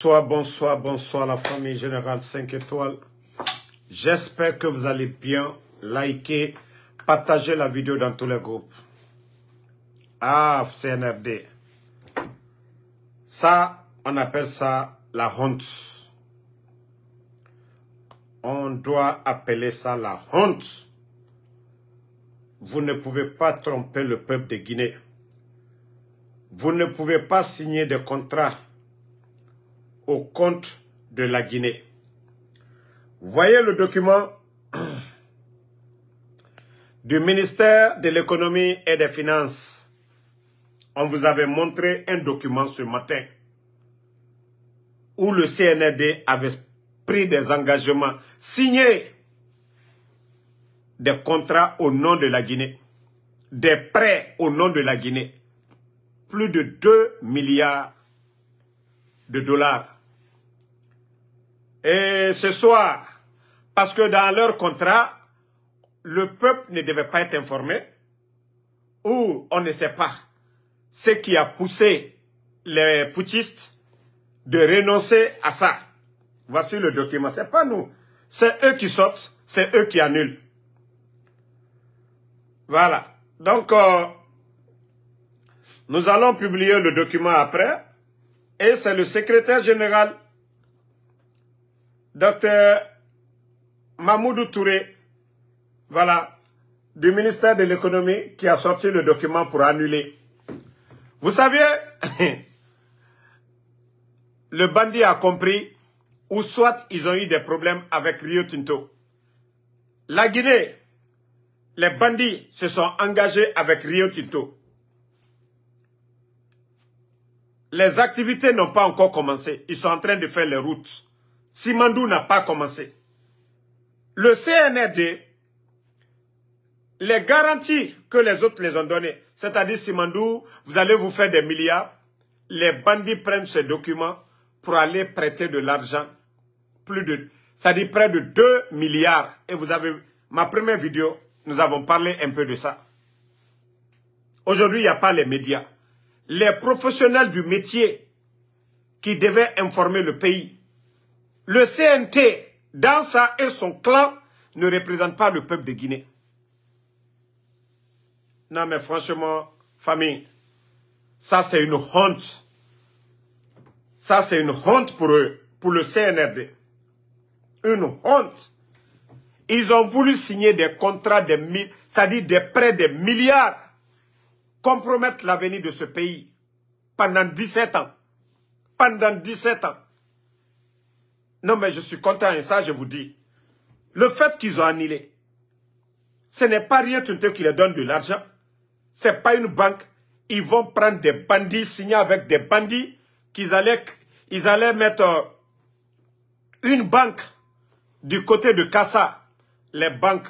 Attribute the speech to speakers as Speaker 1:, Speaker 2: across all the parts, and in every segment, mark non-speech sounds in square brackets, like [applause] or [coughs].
Speaker 1: Bonsoir, bonsoir, bonsoir la famille Générale 5 étoiles. J'espère que vous allez bien. liker, partager la vidéo dans tous les groupes. Ah, CNRD. Ça, on appelle ça la honte. On doit appeler ça la honte. Vous ne pouvez pas tromper le peuple de Guinée. Vous ne pouvez pas signer des contrats au compte de la Guinée. Voyez le document du ministère de l'économie et des finances. On vous avait montré un document ce matin où le CNRD avait pris des engagements, signé des contrats au nom de la Guinée, des prêts au nom de la Guinée, plus de 2 milliards de dollars et ce soir, parce que dans leur contrat, le peuple ne devait pas être informé, ou on ne sait pas ce qui a poussé les putschistes de renoncer à ça. Voici le document, ce n'est pas nous. C'est eux qui sortent, c'est eux qui annulent. Voilà. Donc, euh, nous allons publier le document après, et c'est le secrétaire général Docteur Mahmoudou Touré, voilà, du ministère de l'économie qui a sorti le document pour annuler. Vous savez, [coughs] le bandit a compris, ou soit ils ont eu des problèmes avec Rio Tinto. La Guinée, les bandits se sont engagés avec Rio Tinto. Les activités n'ont pas encore commencé. Ils sont en train de faire les routes. Simandou n'a pas commencé. Le CNRD, les garanties que les autres les ont données, c'est-à-dire Simandou, vous allez vous faire des milliards, les bandits prennent ces documents pour aller prêter de l'argent, plus de, c'est-à-dire près de 2 milliards. Et vous avez, ma première vidéo, nous avons parlé un peu de ça. Aujourd'hui, il n'y a pas les médias. Les professionnels du métier qui devaient informer le pays le CNT, dans ça, et son clan ne représentent pas le peuple de Guinée. Non mais franchement, famille, ça c'est une honte. Ça c'est une honte pour eux, pour le CNRD. Une honte. Ils ont voulu signer des contrats, c'est-à-dire des prêts de milliards, compromettre l'avenir de ce pays pendant 17 ans. Pendant 17 ans. Non, mais je suis content et ça, je vous dis. Le fait qu'ils ont annulé, ce n'est pas rien tout qui leur donne de l'argent. Ce n'est pas une banque. Ils vont prendre des bandits, signer avec des bandits qu'ils allaient, allaient mettre euh, une banque du côté de Casa, Les banques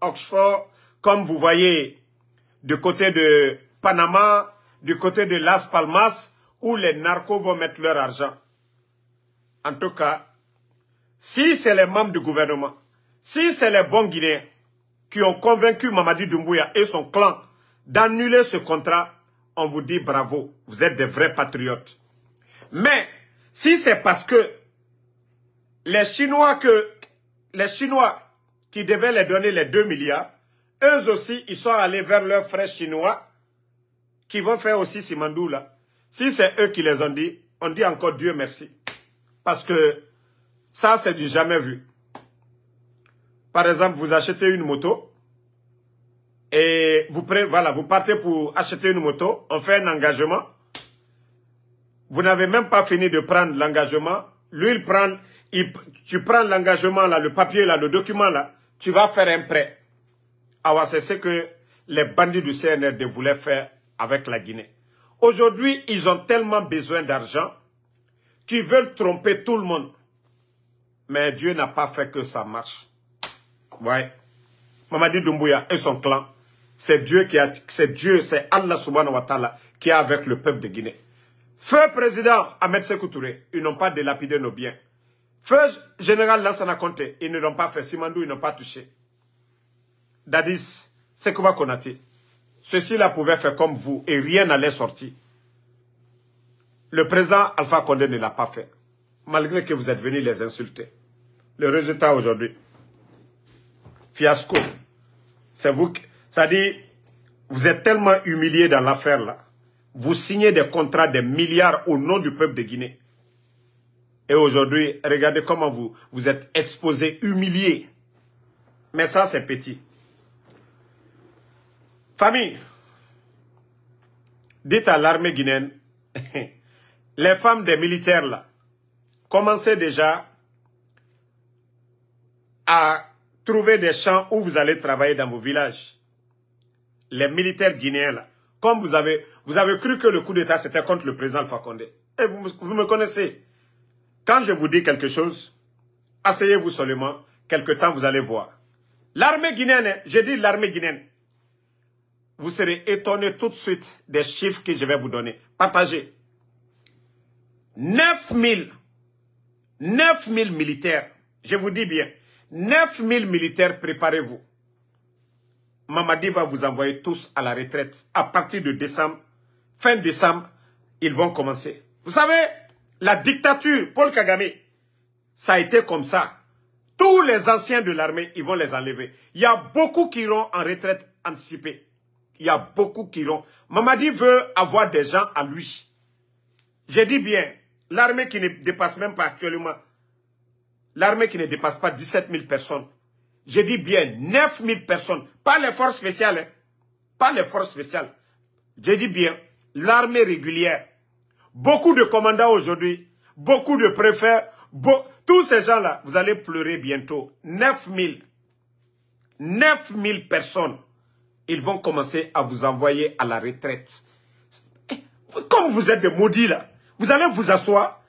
Speaker 1: Oxford, comme vous voyez, du côté de Panama, du côté de Las Palmas, où les narcos vont mettre leur argent. En tout cas, si c'est les membres du gouvernement, si c'est les bons Guinéens qui ont convaincu Mamadi Doumbouya et son clan d'annuler ce contrat, on vous dit bravo, vous êtes des vrais patriotes. Mais si c'est parce que les Chinois, que, les Chinois qui devaient les donner les 2 milliards, eux aussi, ils sont allés vers leurs frères chinois qui vont faire aussi Simandou là. Si c'est eux qui les ont dit, on dit encore Dieu merci. Parce que ça, c'est du jamais vu. Par exemple, vous achetez une moto et vous, vous partez pour acheter une moto, on fait un engagement. Vous n'avez même pas fini de prendre l'engagement. Lui, il prend, tu prends l'engagement, là, le papier, le document, là, tu vas faire un prêt. Alors, ah c'est ce que les bandits du CNRD voulaient faire avec la Guinée. Aujourd'hui, ils ont tellement besoin d'argent qu'ils veulent tromper tout le monde. Mais Dieu n'a pas fait que ça marche. Ouais. Mamadi Doumbouya et son clan, c'est Dieu qui a, c'est Dieu, c'est Allah subhanahu wa ta'ala qui est avec le peuple de Guinée. Feu président Ahmed Sekoutoure, ils n'ont pas délapidé nos biens. Feu général Lansana Conte, ils ne l'ont pas fait. Simandou, ils n'ont pas touché. Dadis, c'est quoi qu'on a dit ceux là pouvait faire comme vous et rien n'allait sortir. Le président Alpha Condé ne l'a pas fait malgré que vous êtes venus les insulter. Le résultat aujourd'hui, fiasco. C'est vous, ça dit, vous êtes tellement humiliés dans l'affaire là. Vous signez des contrats de milliards au nom du peuple de Guinée. Et aujourd'hui, regardez comment vous, vous êtes exposés, humiliés. Mais ça, c'est petit. Famille, dites à l'armée guinéenne, [laughs] les femmes des militaires là, commencez déjà à trouver des champs où vous allez travailler dans vos villages. Les militaires guinéens, là, comme vous avez, vous avez cru que le coup d'État, c'était contre le président Fakonde. Et vous, vous me connaissez. Quand je vous dis quelque chose, asseyez-vous seulement, quelque temps vous allez voir. L'armée guinéenne, je dit l'armée guinéenne, vous serez étonné tout de suite des chiffres que je vais vous donner. Partagez. 9000 9000 militaires, je vous dis bien, 9000 militaires, préparez-vous. Mamadi va vous envoyer tous à la retraite. À partir de décembre, fin décembre, ils vont commencer. Vous savez, la dictature, Paul Kagame, ça a été comme ça. Tous les anciens de l'armée, ils vont les enlever. Il y a beaucoup qui iront en retraite anticipée. Il y a beaucoup qui iront. Mamadi veut avoir des gens à lui. Je dis bien, L'armée qui ne dépasse même pas actuellement, l'armée qui ne dépasse pas 17 000 personnes, je dis bien 9 000 personnes, pas les forces spéciales, hein. pas les forces spéciales. Je dis bien l'armée régulière. Beaucoup de commandants aujourd'hui, beaucoup de préfets, tous ces gens-là, vous allez pleurer bientôt. 9 000. 9 000 personnes. Ils vont commencer à vous envoyer à la retraite. Eh, comme vous êtes des maudits là. Vous allez vous asseoir,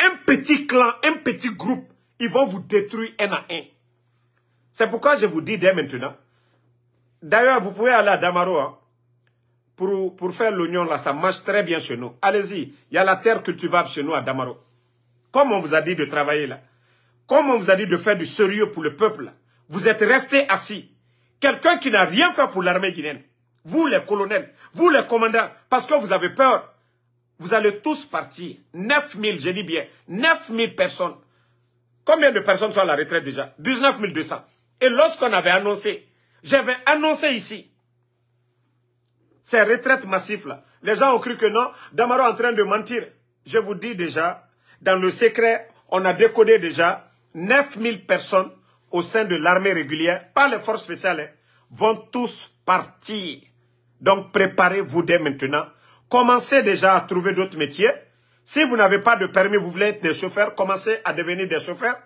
Speaker 1: un petit clan, un petit groupe, ils vont vous détruire un à un. C'est pourquoi je vous dis dès maintenant. D'ailleurs, vous pouvez aller à Damaro hein, pour, faire l'oignon là, ça marche très bien chez nous. Allez-y, il y a la terre cultivable chez nous à Damaro. Comme on vous a dit de travailler là, comme on vous a dit de faire du sérieux pour le peuple, vous êtes resté assis. Quelqu'un qui n'a rien fait pour l'armée guinéenne, vous les colonels, vous les commandants, parce que vous avez peur vous allez tous partir. 000, je dis bien, 000 personnes. Combien de personnes sont à la retraite déjà 19 200. Et lorsqu'on avait annoncé, j'avais annoncé ici, ces retraites massives-là, les gens ont cru que non, Damaro est en train de mentir. Je vous dis déjà, dans le secret, on a décodé déjà 9000 personnes au sein de l'armée régulière, par les forces spéciales, hein, vont tous partir. Donc préparez-vous dès maintenant. Commencez déjà à trouver d'autres métiers. Si vous n'avez pas de permis, vous voulez être des chauffeurs, commencez à devenir des chauffeurs.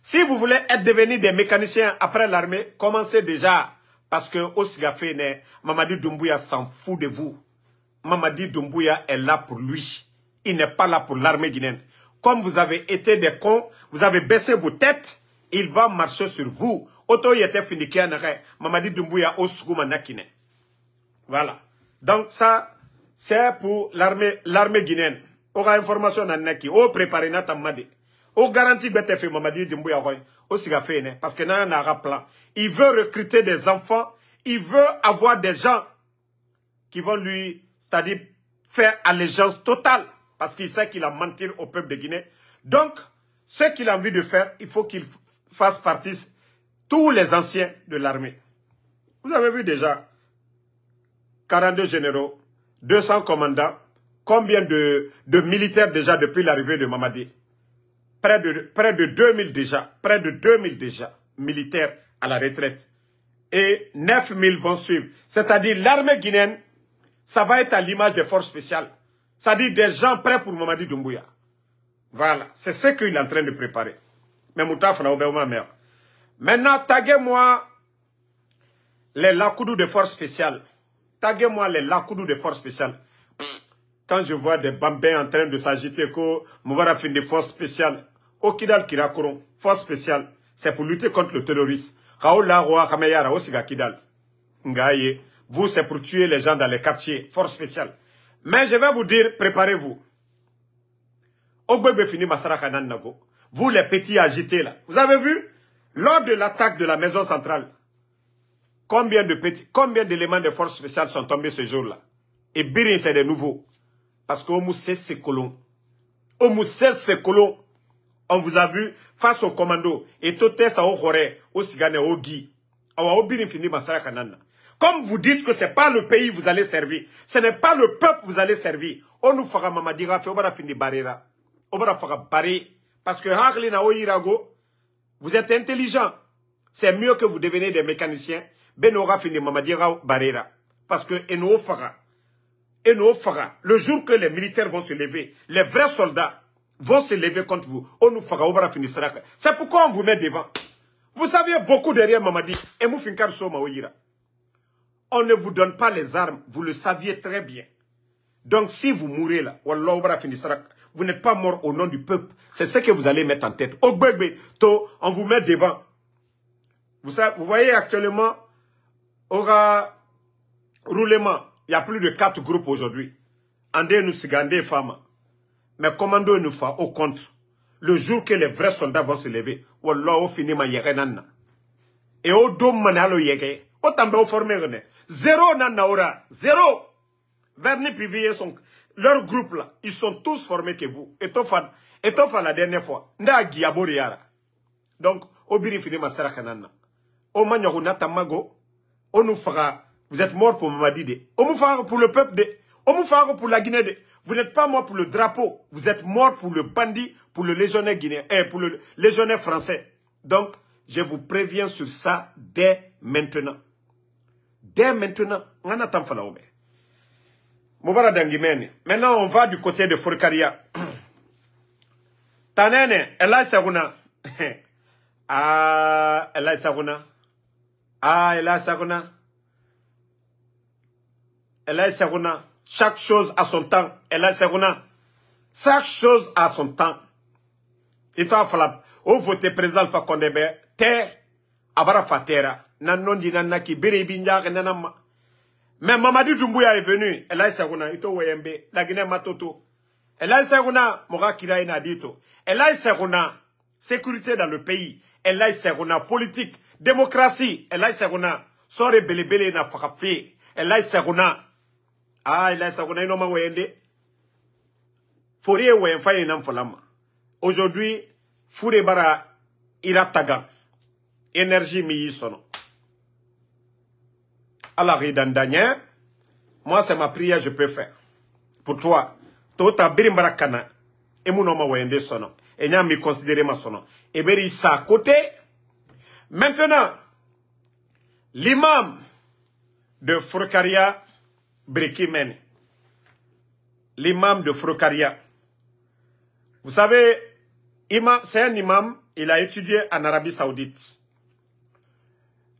Speaker 1: Si vous voulez être devenu des mécaniciens après l'armée, commencez déjà. Parce que Osgafene, Mamadi Doumbouya s'en fout de vous. Mamadi Doumbouya est là pour lui. Il n'est pas là pour l'armée guinéenne. Comme vous avez été des cons, vous avez baissé vos têtes, il va marcher sur vous. Auto était fini Mamadi Doumbouya Nakine. Voilà. Donc ça, c'est pour l'armée guinéenne information hein, parce que plan il veut recruter des enfants il veut avoir des gens qui vont lui c'est-à-dire faire allégeance totale parce qu'il sait qu'il a menti au peuple de Guinée donc ce qu'il a envie de faire il faut qu'il fasse partie tous les anciens de l'armée vous avez vu déjà 42 généraux 200 commandants, combien de, militaires déjà depuis l'arrivée de Mamadi près de, près de 2000 déjà, près de 2000 déjà militaires à la retraite. Et 9000 vont suivre. C'est-à-dire l'armée guinéenne, ça va être à l'image des forces spéciales. C'est-à-dire des gens prêts pour Mamadi Doumbouya. Voilà, c'est ce qu'il est en train de préparer. Mais Moutafna ma mère. Maintenant, taguez-moi les Lakoudou des forces spéciales. Taguez-moi les lakoudou des forces spéciales. quand je vois des bambins en train de s'agiter, que vais faire des forces spéciales, Okidal Kirakoron, force spéciale, c'est pour lutter contre le terrorisme. Vous, c'est pour tuer les gens dans les quartiers, force spéciale. Mais je vais vous dire, préparez-vous. Vous, les petits agités, là. Vous avez vu Lors de l'attaque de la maison centrale, Combien de petits, combien d'éléments de force spéciales sont tombés ce jour-là Et Birin, c'est des nouveaux. Parce colons. On nous au c'est colons. on vous a vu face au commando. Et tout à ça au Sigane, au Guy. Au Birin fini Massara Kanana. Comme vous dites que ce n'est pas le pays que vous allez servir, ce n'est pas le peuple que vous allez servir. On nous fera Mamadira, on va finir Barrera. On va faire Paris. Parce que vous êtes intelligent. C'est mieux que vous devenez des mécaniciens parce que le jour que les militaires vont se lever les vrais soldats vont se lever contre vous c'est pourquoi on vous met devant vous savez beaucoup derrière mamadi on ne vous donne pas les armes vous le saviez très bien donc si vous mourrez là vous n'êtes pas mort au nom du peuple. C'est ce que vous allez mettre en tête. on vous met devant. vous voyez actuellement, aura roulement. Il y a plus de quatre groupes aujourd'hui. Andé nous Sigandé Fama. Mais commando nous fa au contre. Le jour que les vrais soldats vont se lever, Wallah au fini ma yerenana. Et au dom manalo yere. Au tambe au formé rené. Zéro nana aura. Zéro. Verni Pivier sont. Leur groupe là, ils sont tous formés que vous. Et toi, et toi, la dernière fois. Nda Giaboriara. Donc, au biri fini ma O Au manyago natamago on nous fera, vous êtes mort pour Mamadi On nous fera pour le peuple de, On nous fera pour la Guinée Vous n'êtes pas mort pour le drapeau. Vous êtes mort pour le bandit, pour le légionnaire guinéen, eh, pour le légionnaire français. Donc, je vous préviens sur ça dès maintenant. Dès maintenant, on attend Maintenant, on va du côté de Fourkaria. [coughs] Tanene, elle Saguna. [coughs] Ah, sa Saguna. Ah, Elay Sagona. Elay Sagona. Chaque chose a son temps. Elay Sagona. Chaque chose a son temps. Et toi, fala. au voté président Fakondebe, terre, abara fatera, nan non di Mais Mamadi Doumbouya est venu, Elay Sagona, ito weyembe, la Guinée matoto. Elay Sagona, mora kira inadito. Elay sécurité dans le pays. Elay politique demokrasi elayi sagona sore belebele na fakafe elayi sagona ah elayi guna ino ma wende fori wen fa ina mfalama aujourd'hui fure bara irataga énergie mi yisono ala ridandanya moi c'est ma prière je peux faire pour toi tota birimbara kana ma wende sono mi considérer ma sono e sa côté Maintenant, l'imam de Frukaria Brikimene, l'imam de Frukaria, vous savez, c'est un imam, il a étudié en Arabie Saoudite.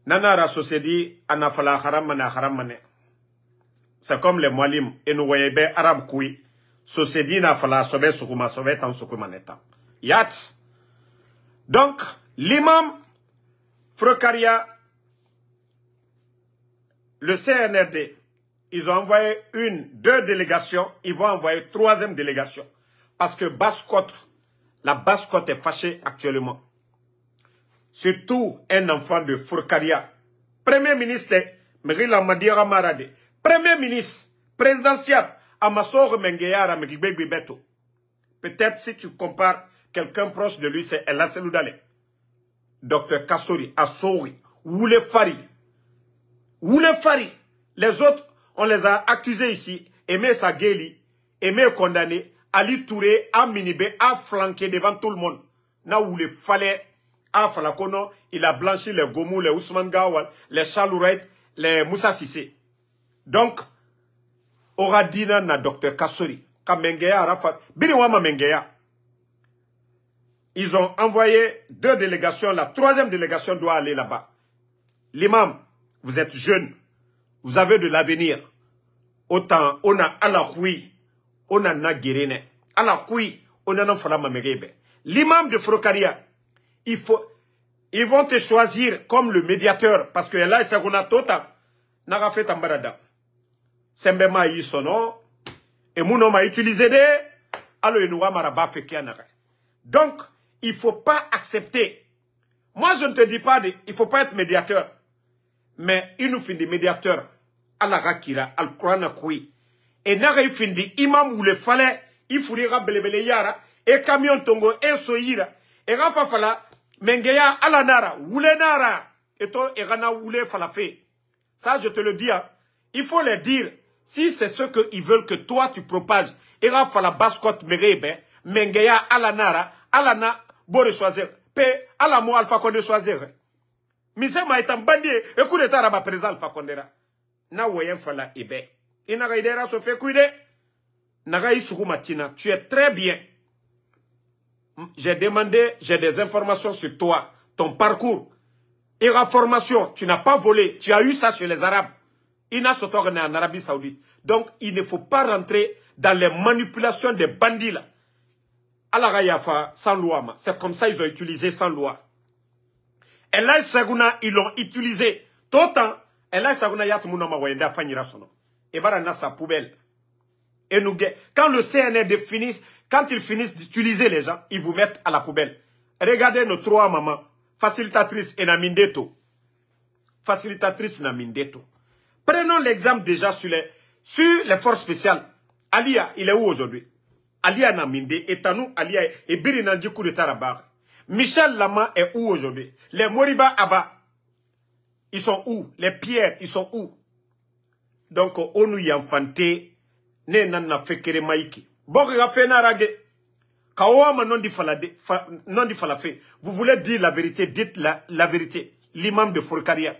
Speaker 1: Nana Rasosedi, Anafala Haramane Haramane. C'est comme les moalim. et nous voyons bien Arab Koui. Sosedi Nafala Sobe Soukouma Sobe Tan neta. Yat. Donc, l'imam Frocaria, le CNRD, ils ont envoyé une, deux délégations, ils vont envoyer une troisième délégation. Parce que basse la Basse-Côte est fâchée actuellement. Surtout un enfant de Fourcaria. Premier ministre, Mérila Madiara Marade. Premier ministre, présidentiel, Amassor Mengeyara Beto. Peut-être si tu compares quelqu'un proche de lui, c'est El Dalé. Docteur Kassori, Fari. Woulefari. Woulefari. Les autres, on les a accusés ici. Aimé Sageli, Aimé condamné, Ali Touré, a a flanqué devant tout le monde. Na où il fallait, il a blanchi les Gomu, les Ousmane Gawal, les Chalourette, les Moussa Sissé. Donc, Oradina na Docteur Kassori. Kamengeya Rafa. Biri Wama Mengeya. Ils ont envoyé deux délégations. La troisième délégation doit aller là-bas. L'imam, vous êtes jeune. Vous avez de l'avenir. Autant, on a Alakoui, on a Nagirene. Alakoui, on a L'imam de Frokaria, il faut, ils vont te choisir comme le médiateur. Parce que là, c'est qu'on a tota. Nagafet sembe Sembema Yisono. Et nom a utilisé des. Alors, il maraba a Donc, il faut pas accepter. Moi, je ne te dis pas, de, il faut pas être médiateur. Mais il nous finit médiateur. Allah rakira, al Quran kui. Et n'a fini imam ou le fallait, il fourira belebele yara, et camion tongo, et soyira, et rafa fala, mengeya alanara, nara, et to, et rana oule falafé. Ça, je te le dis, hein. il faut le dire. Si c'est ce qu'ils veulent que toi tu propages, et rafa la bascotte merebe, mengeya alanara, alana bore choisir pe ala mo Alpha Condé choisir ma itambandi e écoute d'état raba président Alpha Condé ra na woyen fala ibe Ina idera so fe kuide naga matina tu es très bien j'ai demandé j'ai des informations sur toi ton parcours et formation tu n'as pas volé tu as eu ça chez les arabes ina en Arabie Saoudite donc il ne faut pas rentrer dans les manipulations des bandits là la sans loi. C'est comme ça qu'ils ont utilisé sans loi. Et là, Saguna, ils l'ont utilisé. Tout temps, et là, Saguna, Yatmuna Et Et barana sa poubelle. Et nous, quand le CNRD finisse, quand ils finissent d'utiliser les gens, ils vous mettent à la poubelle. Regardez nos trois mamans, facilitatrice deto, Facilitatrice Namindeto. Prenons l'exemple déjà sur les, sur les forces spéciales. Alia, il est où aujourd'hui Alia Naminde etanu Alia et Birinandi coup d'état Michel Lama est où aujourd'hui Les Moriba aba, ils sont où Les pierres, ils sont où Donc, on nous y enfanté, ne na fekere maïki. Bon, fait Kawama non di falafé. Vous voulez dire la vérité, dites la, vérité. L'imam de Fourkaria.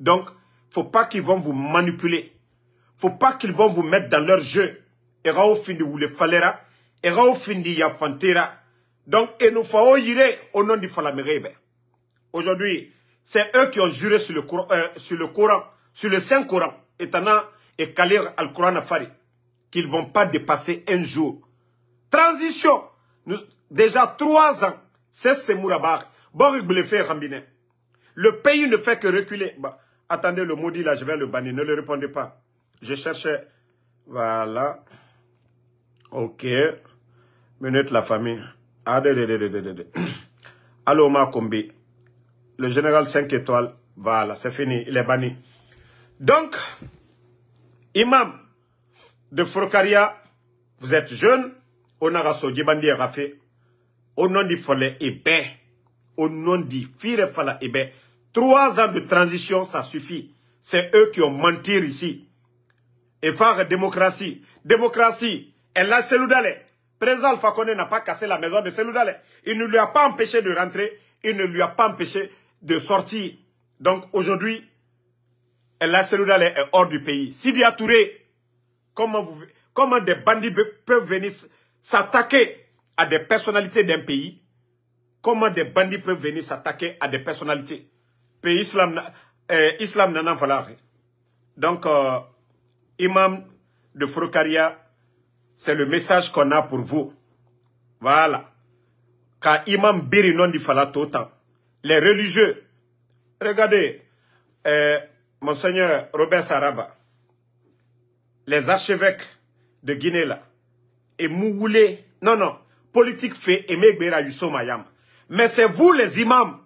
Speaker 1: Donc, faut pas qu'ils vont vous manipuler. Faut pas qu'ils vont vous mettre dans leur jeu. Et Raoufini vous le falera erau findi ya fantera. Donc, et nous faisons irer au nom du Falamerebe. Aujourd'hui, c'est eux qui ont juré sur le, Coran, euh, sur le Coran, sur le Saint Coran, Etana et Kalir al-Coran Afari, qu'ils ne vont pas dépasser un jour. Transition. Nous, déjà trois ans, c'est ce Mourabak. Borik Blefé Rambiné. Le pays ne fait que reculer. Bah, attendez, le maudit là, je vais le bannir. Ne le répondez pas. Je cherchais. Voilà. Ok. Minute la famille. Ah, [clears throat] Allô Makombi. Le général 5 étoiles, voilà, c'est fini, il est banni. Donc, imam de Fourkaria, vous êtes jeune, on a Djibandi Rafé, au nom du Follet Ebe, au nom du Fire Fala Ebe. Trois ans de transition, ça suffit. C'est eux qui ont menti ici. Et faire démocratie. Démocratie, elle a celle d'aller. Président Alpha n'a pas cassé la maison de Seloudalé. Il ne lui a pas empêché de rentrer. Il ne lui a pas empêché de sortir. Donc aujourd'hui, la Seloudalé est hors du pays. Sidi Touré, comment, vous, comment des bandits peuvent venir s'attaquer à des personnalités d'un pays Comment des bandits peuvent venir s'attaquer à des personnalités Pays islam, euh, islam n'en Donc, euh, imam de Frocaria c'est le message qu'on a pour vous. Voilà. Car Imam Biri non le temps. Les religieux. Regardez, euh, Monseigneur Robert Saraba, les archevêques de Guinée là, et Mougoulé, non, non, politique fait, et bera Mayam. Mais c'est vous les imams,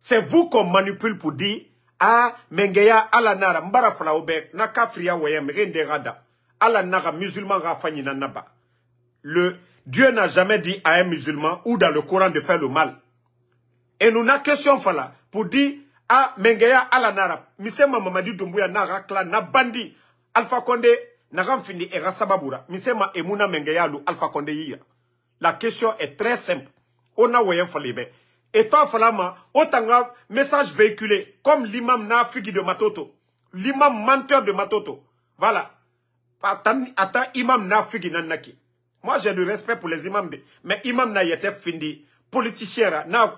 Speaker 1: c'est vous qu'on manipule pour dire, ah, Mengeya Alanara, Mbara fria Nakafria Weyem, Rada. Allah n'a pas musulman Le Dieu n'a jamais dit à un musulman ou dans le Coran de faire le mal. Et nous n'a question fala pour dire ah mengeya Allah nara misema mamadi dumbuya nara kla na bandi Alpha Condé n'a fini et rasababura misema emuna Mengaya lu Alpha Condé hier. La question est très simple. On a voyé falibé. Et toi falama autant message véhiculé comme l'imam na figi de Matoto. L'imam menteur de Matoto. Voilà. Attends, imam na naki. Moi, j'ai du respect pour les imams. Mais imam na yete findi. Politicien, na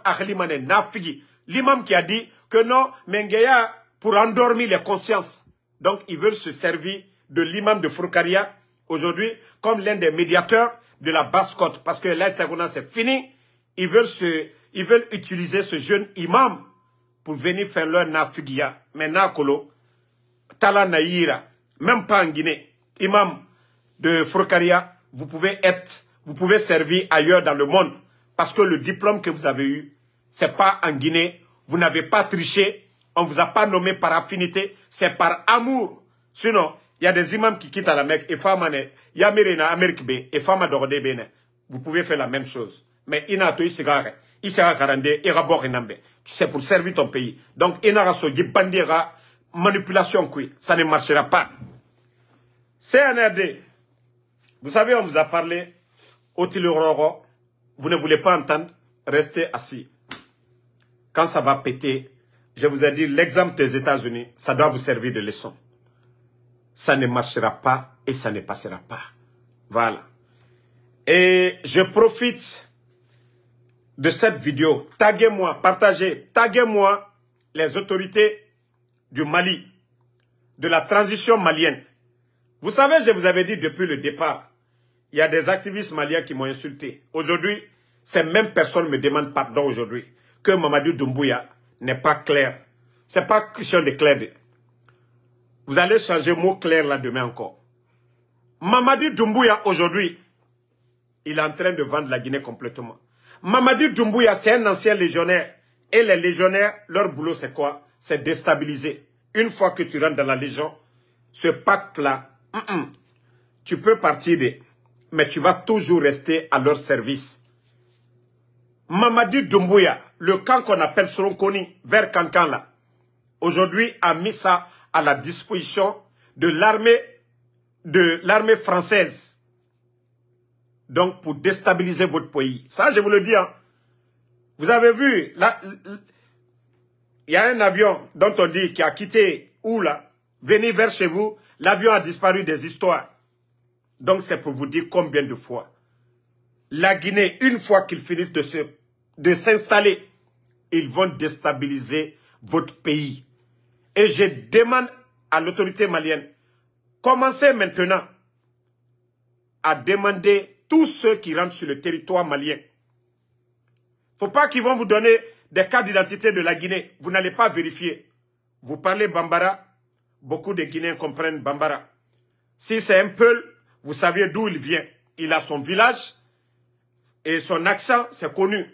Speaker 1: L'imam qui a dit que non, Mengeya, pour endormir les consciences. Donc, ils veulent se servir de l'imam de Fourkaria, aujourd'hui, comme l'un des médiateurs de la basse-côte. Parce que là, c'est fini. Ils veulent, se, ils veulent utiliser ce jeune imam pour venir faire leur n'afugia. Mais Nakolo, Talanaïra même pas en Guinée imam de Frocaria vous pouvez être, vous pouvez servir ailleurs dans le monde. Parce que le diplôme que vous avez eu, c'est pas en Guinée. Vous n'avez pas triché. On ne vous a pas nommé par affinité. C'est par amour. Sinon, il y a des imams qui quittent à la Mecque. Et Famane, Amérique B, et Fama Bénin. Vous pouvez faire la même chose. Mais il il Isigare, Isara Karande, Irabor Tu C'est pour servir ton pays. Donc, il pas de manipulation, ça ne marchera pas. CNRD, vous savez, on vous a parlé au Tilororo, vous ne voulez pas entendre, restez assis. Quand ça va péter, je vous ai dit, l'exemple des États-Unis, ça doit vous servir de leçon. Ça ne marchera pas et ça ne passera pas. Voilà. Et je profite de cette vidéo. Taguez-moi, partagez, taguez-moi les autorités du Mali, de la transition malienne. Vous savez, je vous avais dit depuis le départ, il y a des activistes maliens qui m'ont insulté. Aujourd'hui, ces mêmes personnes me demandent pardon aujourd'hui que Mamadou Doumbouya n'est pas clair. Ce n'est pas question de clair. Vous allez changer mot clair là demain encore. Mamadou Doumbouya aujourd'hui, il est en train de vendre la Guinée complètement. Mamadou Doumbouya, c'est un ancien légionnaire. Et les légionnaires, leur boulot c'est quoi C'est déstabiliser. Une fois que tu rentres dans la Légion, ce pacte-là, tu peux partir, mais tu vas toujours rester à leur service. Mamadi Doumbouya, le camp qu'on appelle Soronkoni, vers Cancan aujourd'hui a mis ça à la disposition de l'armée de l'armée française. Donc pour déstabiliser votre pays. Ça, je vous le dis. Hein. Vous avez vu, il y a un avion dont on dit qui a quitté où là, vers chez vous, L'avion a disparu des histoires. Donc c'est pour vous dire combien de fois. La Guinée, une fois qu'ils finissent de s'installer, ils vont déstabiliser votre pays. Et je demande à l'autorité malienne, commencez maintenant à demander tous ceux qui rentrent sur le territoire malien. faut pas qu'ils vont vous donner des cartes d'identité de la Guinée. Vous n'allez pas vérifier. Vous parlez Bambara, beaucoup de Guinéens comprennent Bambara. Si c'est un Peul, vous savez d'où il vient. Il a son village et son accent, c'est connu.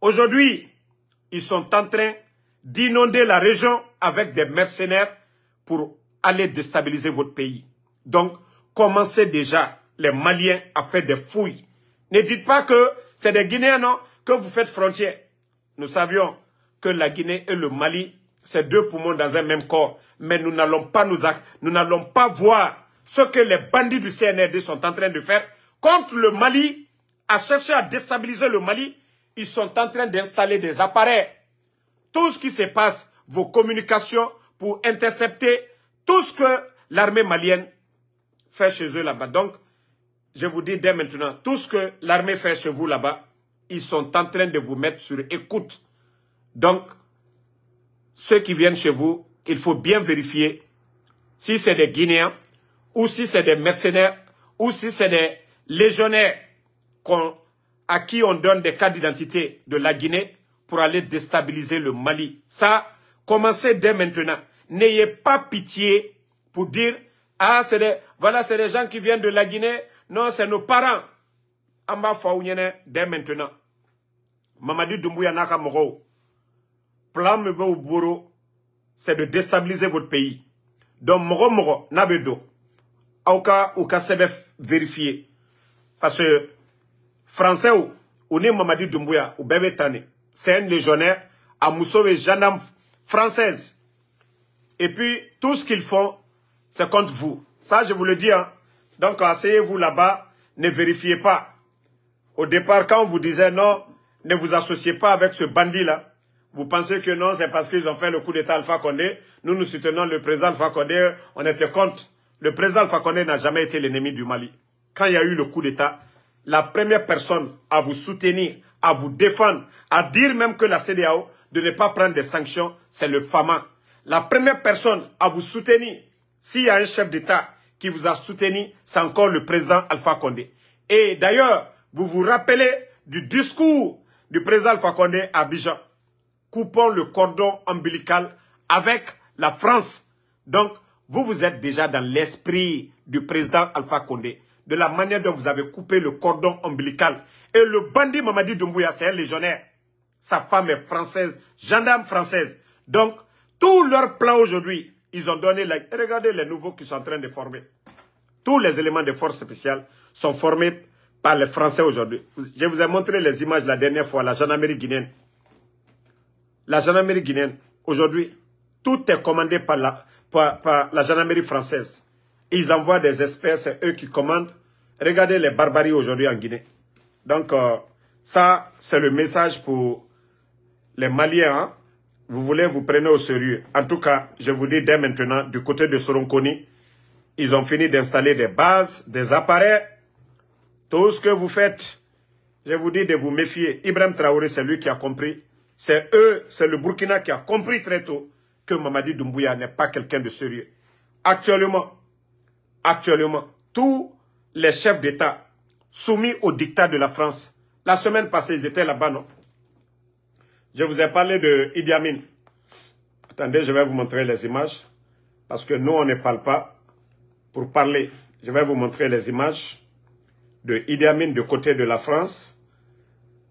Speaker 1: Aujourd'hui, ils sont en train d'inonder la région avec des mercenaires pour aller déstabiliser votre pays. Donc, commencez déjà, les Maliens, à faire des fouilles. Ne dites pas que c'est des Guinéens, non, que vous faites frontière. Nous savions que la Guinée et le Mali ces deux poumons dans un même corps. Mais nous n'allons pas nous, nous n'allons pas voir ce que les bandits du CNRD sont en train de faire contre le Mali, à chercher à déstabiliser le Mali. Ils sont en train d'installer des appareils. Tout ce qui se passe, vos communications pour intercepter tout ce que l'armée malienne fait chez eux là-bas. Donc, je vous dis dès maintenant, tout ce que l'armée fait chez vous là-bas, ils sont en train de vous mettre sur écoute. Donc, ceux qui viennent chez vous, il faut bien vérifier si c'est des Guinéens ou si c'est des mercenaires ou si c'est des légionnaires à qui on donne des cas d'identité de la Guinée pour aller déstabiliser le Mali. Ça, commencez dès maintenant. N'ayez pas pitié pour dire « Ah, c'est des, voilà, c'est des gens qui viennent de la Guinée. Non, c'est nos parents. » Amba dès maintenant. Mamadi Doumbouya plan min c'est de déstabiliser votre pays donc moro moro, Nabedo, Auka ou vérifier parce que français ou ni mamadi Doumbouya, ou bébé c'est un légionnaire à muso et gendarme française et puis tout ce qu'ils font c'est contre vous ça je vous le dis hein donc asseyez-vous là-bas ne vérifiez pas au départ quand on vous disait non ne vous associez pas avec ce bandit là vous pensez que non, c'est parce qu'ils ont fait le coup d'État Alpha Condé. Nous, nous soutenons le président Alpha Condé. On était contre. Le président Alpha Condé n'a jamais été l'ennemi du Mali. Quand il y a eu le coup d'État, la première personne à vous soutenir, à vous défendre, à dire même que la CDAO de ne pas prendre des sanctions, c'est le FAMA. La première personne à vous soutenir, s'il y a un chef d'État qui vous a soutenu, c'est encore le président Alpha Condé. Et d'ailleurs, vous vous rappelez du discours du président Alpha Condé à Bijan coupons le cordon ombilical avec la France. Donc, vous, vous êtes déjà dans l'esprit du président Alpha Condé, de la manière dont vous avez coupé le cordon ombilical. Et le bandit Mamadi Doumbouya, c'est un légionnaire. Sa femme est française, gendarme française. Donc, tous leurs plans aujourd'hui, ils ont donné... Regardez les nouveaux qui sont en train de former. Tous les éléments de force spéciales sont formés par les Français aujourd'hui. Je vous ai montré les images la dernière fois, la gendarmerie guinéenne la gendarmerie guinéenne, aujourd'hui, tout est commandé par la, par, gendarmerie française. Ils envoient des espèces, c'est eux qui commandent. Regardez les barbaries aujourd'hui en Guinée. Donc, euh, ça, c'est le message pour les Maliens. Hein. Vous voulez, vous prenez au sérieux. En tout cas, je vous dis dès maintenant, du côté de Soronconi, ils ont fini d'installer des bases, des appareils. Tout ce que vous faites, je vous dis de vous méfier. Ibrahim Traoré, c'est lui qui a compris c'est eux, c'est le Burkina qui a compris très tôt que Mamadi Doumbouya n'est pas quelqu'un de sérieux. Actuellement, actuellement, tous les chefs d'État soumis au dictat de la France, la semaine passée, ils étaient là-bas, non Je vous ai parlé de Idi Amin. Attendez, je vais vous montrer les images, parce que nous, on ne parle pas pour parler. Je vais vous montrer les images de Idi Amin de côté de la France,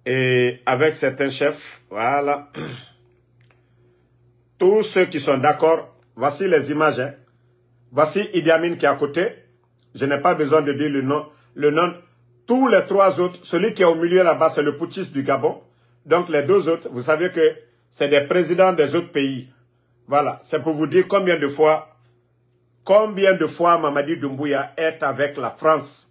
Speaker 1: et avec certains chefs, voilà. Tous ceux qui sont d'accord, voici les images. Hein. Voici Idi Amin qui est à côté. Je n'ai pas besoin de dire le nom. Le nom. Tous les trois autres, celui qui est au milieu là-bas, c'est le putschiste du Gabon. Donc les deux autres, vous savez que c'est des présidents des autres pays. Voilà, c'est pour vous dire combien de fois, combien de fois Mamadi Doumbouya est avec la France.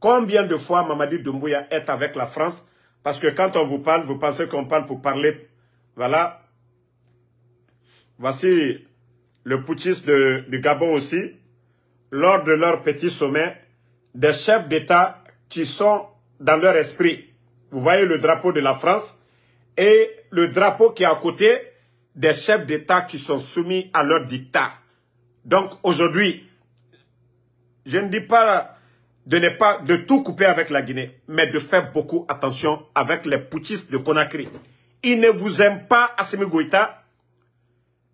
Speaker 1: Combien de fois Mamadi Doumbouya est avec la France parce que quand on vous parle, vous pensez qu'on parle pour parler. Voilà. Voici le putschiste du Gabon aussi. Lors de leur petit sommet, des chefs d'État qui sont dans leur esprit. Vous voyez le drapeau de la France et le drapeau qui est à côté des chefs d'État qui sont soumis à leur dictat. Donc aujourd'hui, je ne dis pas de ne pas de tout couper avec la Guinée, mais de faire beaucoup attention avec les poutistes de Conakry. Ils ne vous aiment pas, Assemi Goïta.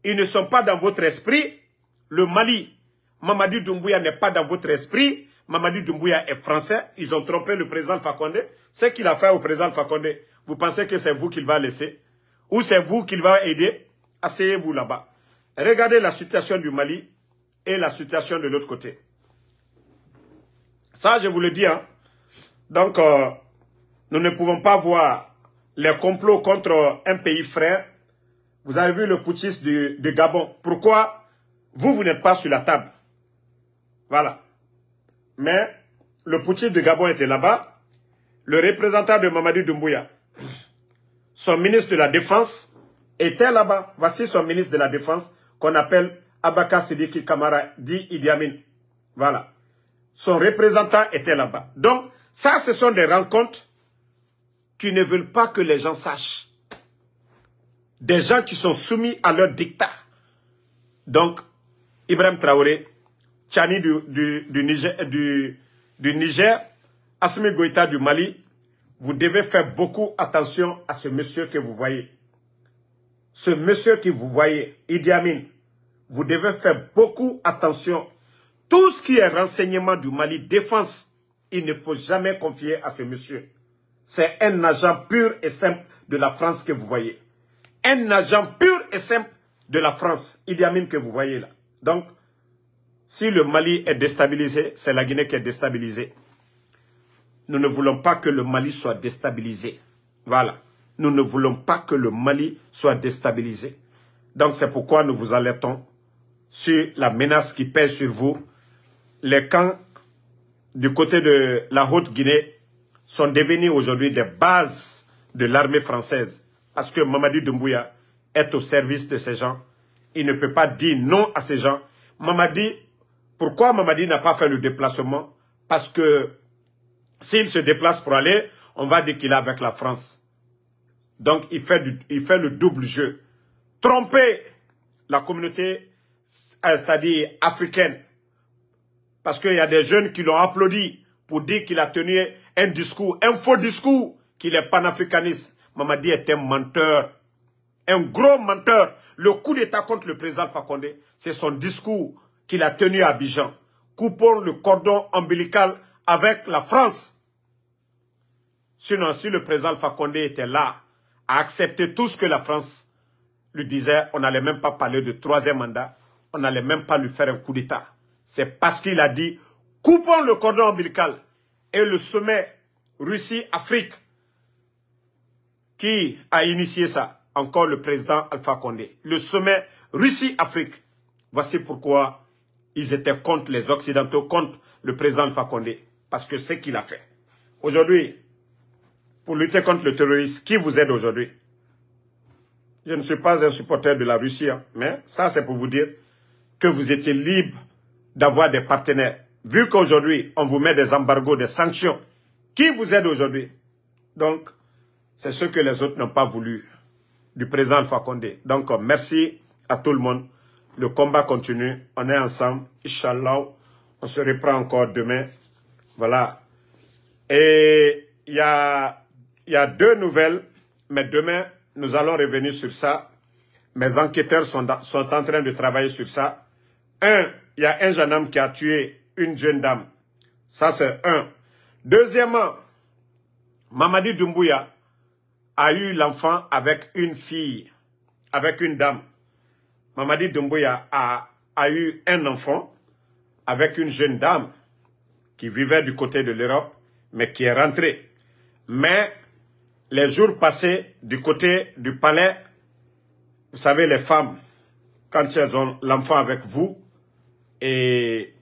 Speaker 1: Ils ne sont pas dans votre esprit. Le Mali, Mamadi Doumbouya n'est pas dans votre esprit. Mamadi Doumbouya est français. Ils ont trompé le président Fakonde. Ce qu'il a fait au président Fakonde, vous pensez que c'est vous qu'il va laisser Ou c'est vous qu'il va aider Asseyez-vous là-bas. Regardez la situation du Mali et la situation de l'autre côté. Ça, je vous le dis. Hein. Donc, euh, nous ne pouvons pas voir les complots contre un pays frère. Vous avez vu le putschiste du, Gabon. Pourquoi vous, vous n'êtes pas sur la table Voilà. Mais le putschiste de Gabon était là-bas. Le représentant de Mamadou Doumbouya, son ministre de la Défense, était là-bas. Voici son ministre de la Défense qu'on appelle Abaka Sidiki Kamara, dit Idi Amin. Voilà. Son représentant était là-bas. Donc, ça, ce sont des rencontres qui ne veulent pas que les gens sachent. Des gens qui sont soumis à leur dictat. Donc, Ibrahim Traoré, Tchani du, Niger, du, du Niger, Goïta du Mali, vous devez faire beaucoup attention à ce monsieur que vous voyez. Ce monsieur que vous voyez, Idi Amin, vous devez faire beaucoup attention tout ce qui est renseignement du Mali, défense, il ne faut jamais confier à ce monsieur. C'est un agent pur et simple de la France que vous voyez. Un agent pur et simple de la France, il y a même que vous voyez là. Donc, si le Mali est déstabilisé, c'est la Guinée qui est déstabilisée. Nous ne voulons pas que le Mali soit déstabilisé. Voilà. Nous ne voulons pas que le Mali soit déstabilisé. Donc c'est pourquoi nous vous alertons sur la menace qui pèse sur vous les camps du côté de la Haute-Guinée sont devenus aujourd'hui des bases de l'armée française parce que Mamadi Doumbouya est au service de ces gens. Il ne peut pas dire non à ces gens. Mamadi, pourquoi Mamadi n'a pas fait le déplacement Parce que s'il se déplace pour aller, on va dire qu'il est avec la France. Donc il fait, il fait le double jeu. Tromper la communauté, euh, c'est-à-dire africaine, parce qu'il y a des jeunes qui l'ont applaudi pour dire qu'il a tenu un discours, un faux discours, qu'il est panafricaniste. Mamadi est un menteur, un gros menteur. Le coup d'État contre le président Fakonde, c'est son discours qu'il a tenu à Bijan. Coupons le cordon ombilical avec la France. Sinon, si le président Fakonde était là, à accepter tout ce que la France lui disait, on n'allait même pas parler de troisième mandat, on n'allait même pas lui faire un coup d'État c'est parce qu'il a dit coupons le cordon ombilical et le sommet Russie-Afrique qui a initié ça Encore le président Alpha Condé. Le sommet Russie-Afrique. Voici pourquoi ils étaient contre les Occidentaux, contre le président Alpha Condé. Parce que c'est ce qu'il a fait. Aujourd'hui, pour lutter contre le terrorisme, qui vous aide aujourd'hui Je ne suis pas un supporter de la Russie, hein, mais ça c'est pour vous dire que vous étiez libre d'avoir des partenaires. Vu qu'aujourd'hui, on vous met des embargos, des sanctions, qui vous aide aujourd'hui Donc, c'est ce que les autres n'ont pas voulu du président Alpha Donc, euh, merci à tout le monde. Le combat continue. On est ensemble. Inch'Allah, on se reprend encore demain. Voilà. Et il y a, y a deux nouvelles, mais demain, nous allons revenir sur ça. Mes enquêteurs sont, sont en train de travailler sur ça. Un, il y a un jeune homme qui a tué une jeune dame. Ça, c'est un. Deuxièmement, Mamadi Doumbouya a eu l'enfant avec une fille, avec une dame. Mamadi Doumbouya a, a eu un enfant avec une jeune dame qui vivait du côté de l'Europe, mais qui est rentrée. Mais les jours passés du côté du palais, vous savez, les femmes, quand elles ont l'enfant avec vous, et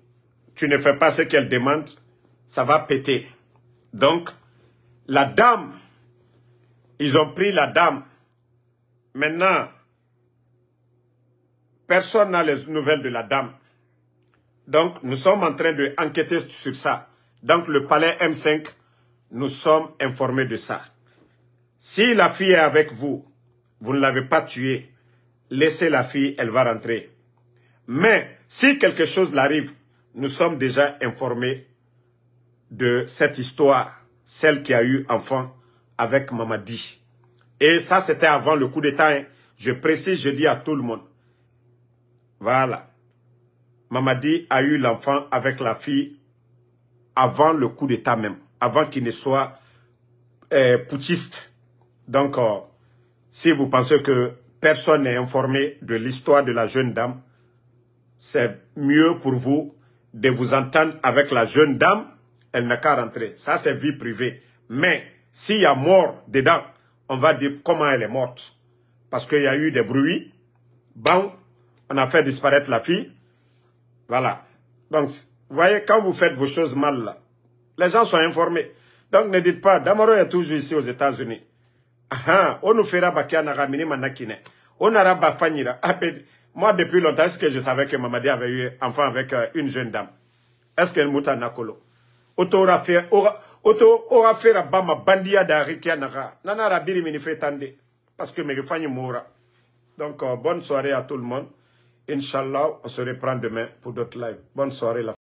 Speaker 1: tu ne fais pas ce qu'elle demande, ça va péter. Donc, la dame, ils ont pris la dame. Maintenant, personne n'a les nouvelles de la dame. Donc, nous sommes en train d'enquêter sur ça. Donc, le palais M5, nous sommes informés de ça. Si la fille est avec vous, vous ne l'avez pas tuée, laissez la fille, elle va rentrer. Mais si quelque chose l'arrive, nous sommes déjà informés de cette histoire, celle qui a eu enfant avec Mamadi. Et ça, c'était avant le coup d'État. Hein. Je précise, je dis à tout le monde. Voilà. Mamadi a eu l'enfant avec la fille avant le coup d'État même, avant qu'il ne soit euh, Donc, euh, si vous pensez que personne n'est informé de l'histoire de la jeune dame, c'est mieux pour vous de vous entendre avec la jeune dame, elle n'a qu'à rentrer. Ça, c'est vie privée. Mais s'il y a mort dedans, on va dire comment elle est morte. Parce qu'il y a eu des bruits. Bon, on a fait disparaître la fille. Voilà. Donc, vous voyez, quand vous faites vos choses mal, les gens sont informés. Donc, ne dites pas, Damaro est toujours ici aux États-Unis. Ah, ah on nous fera bakia On moi, depuis longtemps, est-ce que je savais que Mamadi avait eu enfant avec euh, une jeune dame Est-ce qu'elle mouta nakolo Autorafera bama bandia da rikia nara. Nana rabiri minife tande. Parce que Merifanyi moura. Donc, euh, bonne soirée à tout le monde. Inch'Allah, on se reprend demain pour d'autres lives. Bonne soirée. La